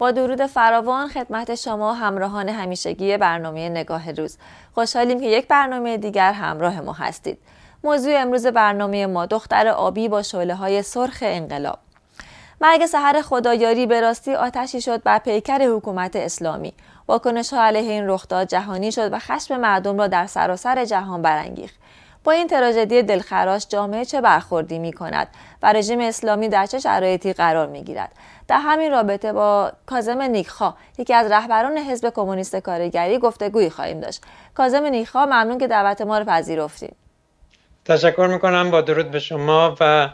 با درود فراوان خدمت شما همراهان همیشگی برنامه نگاه روز خوشحالیم که یک برنامه دیگر همراه ما هستید موضوع امروز برنامه ما دختر آبی با شعله های سرخ انقلاب مرگ سهر خدایاری به راستی آتشی شد بر پیکر حکومت اسلامی واکنش ها علیه این رخداد جهانی شد و خشم مردم را در سراسر جهان برانگیخت با این تراژدی دلخراش جامعه چه برخوردی می کند و رژیم اسلامی در چه شرایطی قرار می گیرد در همین رابطه با کازم نیکخا یکی از رهبران حزب کمونیست کارگری گفتگویی خواهیم داشت کازم نیکخا ممنون که دعوت ما رو پذیرفتیم تشکر میکنم با درود به شما و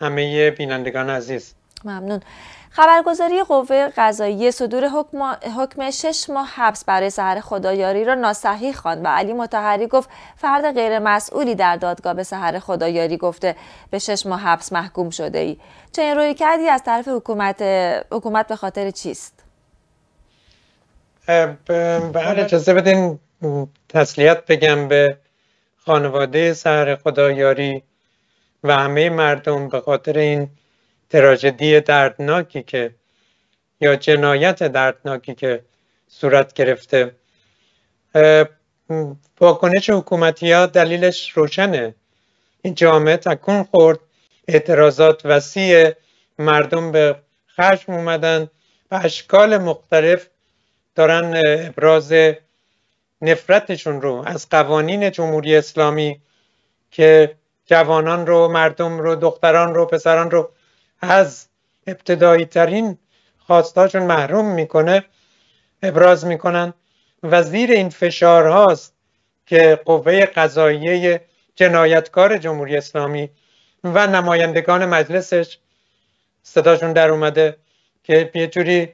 همه بینندگان عزیز ممنون خبرگزاری قوه قضایی صدور حکم, حکم شش ماه حبس برای سحر خدایاری را ناصحیح خواند و علی متحری گفت فرد غیر مسئولی در دادگاه به سحر خدایاری گفته به شش ماه حبس محکوم شده ای چنین روی کردی از طرف حکومت حکومت به خاطر چیست هر اجازه بدین تسلیت بگم به خانواده سهر خدایاری و همه مردم به خاطر این تراژدی دردناکی که یا جنایت دردناکی که صورت گرفته واکنش حکومتی ها دلیلش روشنه این جامعه تکون خورد اعتراضات وسیع مردم به خشم اومدن و اشکال مختلف دارن ابراز نفرتشون رو از قوانین جمهوری اسلامی که جوانان رو مردم رو دختران رو پسران رو از ابتدایی ترین خواستاشون محروم میکنه ابراز میکنن و زیر این فشار هاست که قوه قضاییه جنایتکار جمهوری اسلامی و نمایندگان مجلسش صداشون در اومده که یه جوری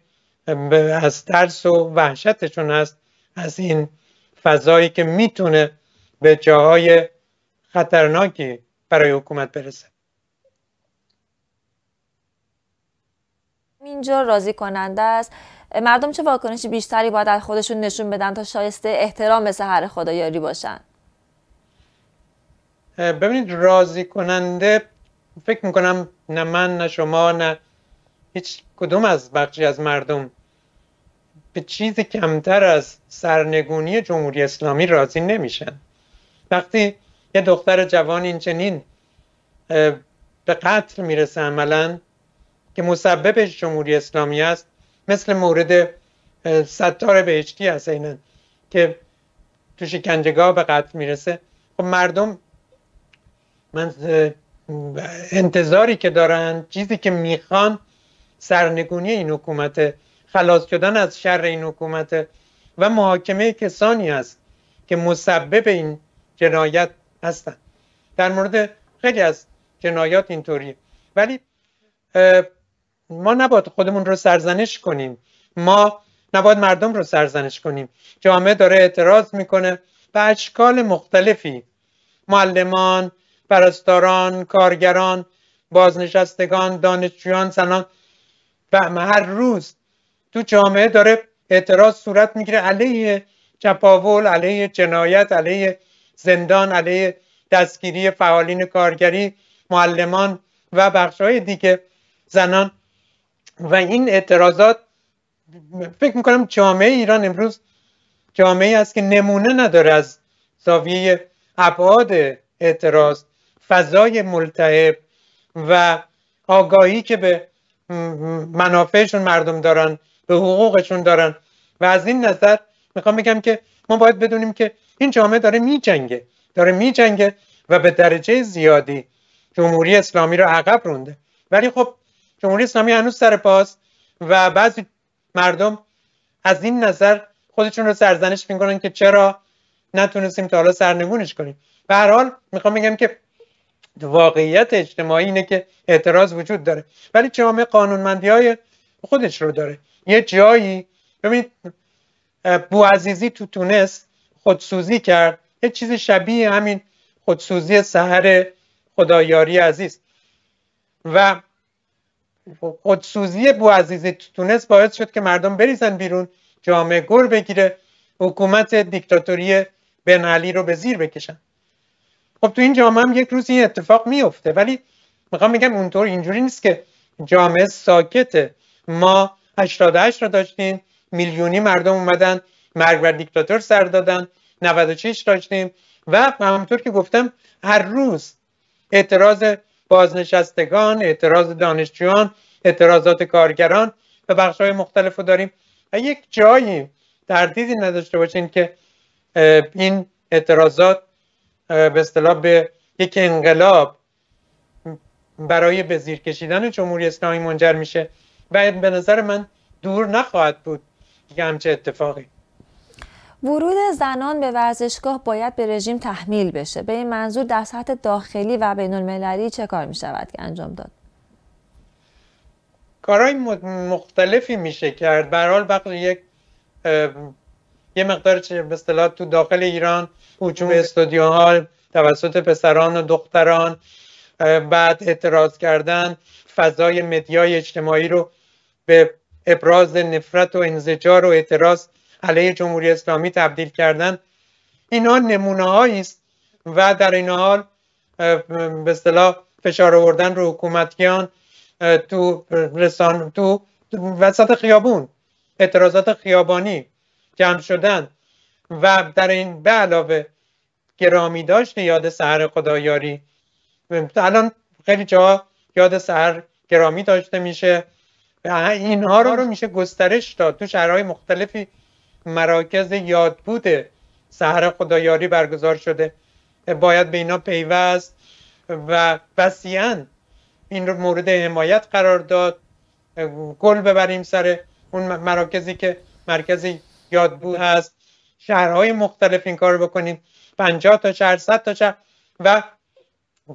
از ترس و وحشتشون هست از این فضایی که میتونه به جاهای خطرناکی برای حکومت برسه اینجا راضی کننده است مردم چه واکنشی بیشتری باید از خودشون نشون بدن تا شایسته احترام سهر خدایاری باشن ببینید راضی کننده فکر میکنم نه من نه شما نه هیچ کدوم از بخشی از مردم به چیزی کمتر از سرنگونی جمهوری اسلامی راضی نمیشن وقتی یه دختر جوان این به قتل میرسه عملا که مسببش جمهوری اسلامی است مثل مورد ستار بهشتی هست اینه که تو شکنجگاه به قتل میرسه خب مردم من انتظاری که دارن چیزی که میخوان سرنگونی این حکومت خلاص شدن از شر این حکومت و محاکمه کسانی است که مسبب این جنایت هستند در مورد خیلی از جنایات اینطوری ولی ما نباید خودمون رو سرزنش کنیم ما نباید مردم رو سرزنش کنیم جامعه داره اعتراض میکنه به اشکال مختلفی معلمان پرستاران کارگران بازنشستگان دانشجویان زنان و هر روز تو جامعه داره اعتراض صورت میگیره علیه چپاول علیه جنایت علیه زندان علیه دستگیری فعالین کارگری معلمان و بخشهای دیگه زنان و این اعتراضات فکر میکنم جامعه ایران امروز جامعه است که نمونه نداره از زاویه ابعاد اعتراض فضای ملتهب و آگاهی که به منافعشون مردم دارن به حقوقشون دارن و از این نظر میخوام بگم که ما باید بدونیم که این جامعه داره میجنگه داره میجنگه و به درجه زیادی جمهوری اسلامی رو عقب رونده ولی خب جمهوری اسلامی هنوز سر پاس و بعضی مردم از این نظر خودشون رو سرزنش میکنن که چرا نتونستیم تا حالا سرنگونش کنیم به هر حال میخوام بگم که واقعیت اجتماعی اینه که اعتراض وجود داره ولی جامعه قانونمندی های خودش رو داره یه جایی ببینید عزیزی تو تونس خودسوزی کرد یه چیز شبیه همین خودسوزی سحر خدایاری عزیز و خب، خودسوزی بو عزیزی تونس باعث شد که مردم بریزن بیرون جامعه گر بگیره حکومت دیکتاتوری بن علی رو به زیر بکشن خب تو این جامعه هم یک روز این اتفاق میفته ولی میخوام میگم اونطور اینجوری نیست که جامعه ساکته ما 88 رو داشتیم میلیونی مردم اومدن مرگ بر دیکتاتور سر دادن 96 داشتیم و همونطور که گفتم هر روز اعتراض بازنشستگان اعتراض دانشجویان اعتراضات کارگران و بخش های مختلف رو داریم و یک جایی تردیدی نداشته باشین که این اعتراضات به اصطلاح به یک انقلاب برای به زیر کشیدن جمهوری اسلامی منجر میشه و به نظر من دور نخواهد بود یه همچه اتفاقی ورود زنان به ورزشگاه باید به رژیم تحمیل بشه به این منظور در سطح داخلی و بین المللی چه کار می شود که انجام داد کارهای مختلفی میشه کرد برحال وقت یک یه مقدار چه به تو داخل ایران هجوم استودیوها توسط پسران و دختران بعد اعتراض کردن فضای مدیای اجتماعی رو به ابراز نفرت و انزجار و اعتراض علیه جمهوری اسلامی تبدیل کردن اینا نمونه است و در این حال به اصطلاح فشار آوردن رو حکومتیان تو رسان تو وسط خیابون اعتراضات خیابانی جمع شدن و در این به علاوه گرامی داشت یاد سهر خدایاری الان خیلی جا یاد سهر گرامی داشته میشه اینها رو آره. میشه گسترش داد تو شهرهای مختلفی مراکز یادبود سهر خدایاری برگزار شده باید به اینا پیوست و وسیعا این رو مورد حمایت قرار داد گل ببریم سر اون مراکزی که مرکز یادبود هست شهرهای مختلف این کار بکنیم 50 تا شهر 100 تا شهر و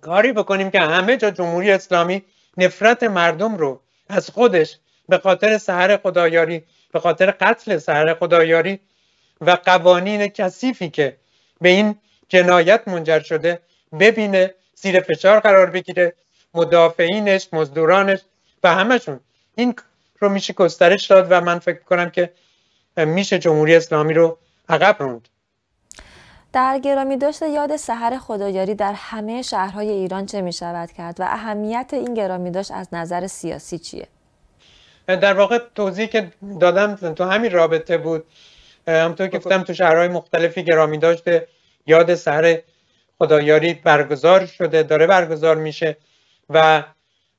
کاری بکنیم که همه جا جمهوری اسلامی نفرت مردم رو از خودش به خاطر سهر خدایاری به خاطر قتل سهر خدایاری و قوانین کثیفی که به این جنایت منجر شده ببینه زیر فشار قرار بگیره مدافعینش مزدورانش و همشون این رو میشه گسترش داد و من فکر کنم که میشه جمهوری اسلامی رو عقب روند در گرامی داشت یاد سحر خدایاری در همه شهرهای ایران چه میشود کرد و اهمیت این گرامی داشت از نظر سیاسی چیه؟ در واقع توضیحی که دادم تو همین رابطه بود همطور که گفتم تو شهرهای مختلفی گرامی داشته یاد سهر خدایاری برگزار شده داره برگزار میشه و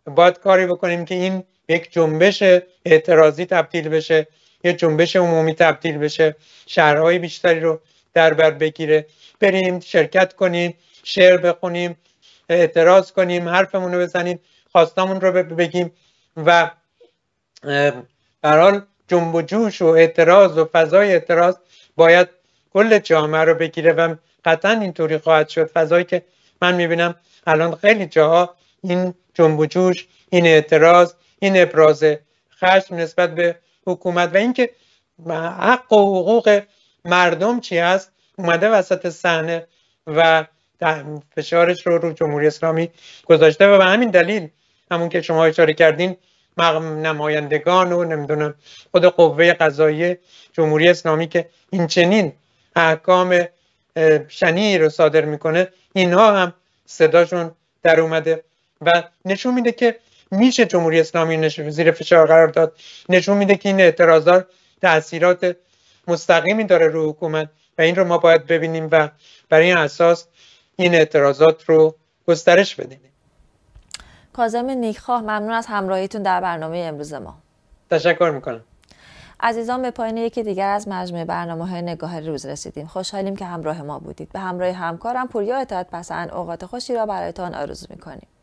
باید کاری بکنیم که این یک جنبش اعتراضی تبدیل بشه یک جنبش عمومی تبدیل بشه شهرهای بیشتری رو در بر بگیره بریم شرکت کنیم شعر بخونیم اعتراض کنیم حرفمون رو بزنیم خواستامون رو بگیم و برحال جنب و جوش و اعتراض و فضای اعتراض باید کل جامعه رو بگیره و قطعا اینطوری خواهد شد فضایی که من میبینم الان خیلی جاها این جنب و جوش این اعتراض این ابراز خشم نسبت به حکومت و اینکه حق و حقوق مردم چی هست اومده وسط صحنه و فشارش رو رو جمهوری اسلامی گذاشته و به همین دلیل همون که شما اشاره کردین نمایندگان و نمیدونم خود قوه قضایی جمهوری اسلامی که این چنین احکام شنی رو صادر میکنه اینها هم صداشون در اومده و نشون میده که میشه جمهوری اسلامی زیر فشار قرار داد نشون میده که این اعتراضات تاثیرات مستقیمی داره رو حکومت و این رو ما باید ببینیم و برای این اساس این اعتراضات رو گسترش بدیم کازم نیکخواه ممنون از همراهیتون در برنامه امروز ما تشکر میکنم عزیزان به پایین یکی دیگر از مجموعه برنامه های نگاه روز رسیدیم خوشحالیم که همراه ما بودید به همراه همکارم پوریا اطاعت پسند اوقات خوشی را برایتان آرزو میکنیم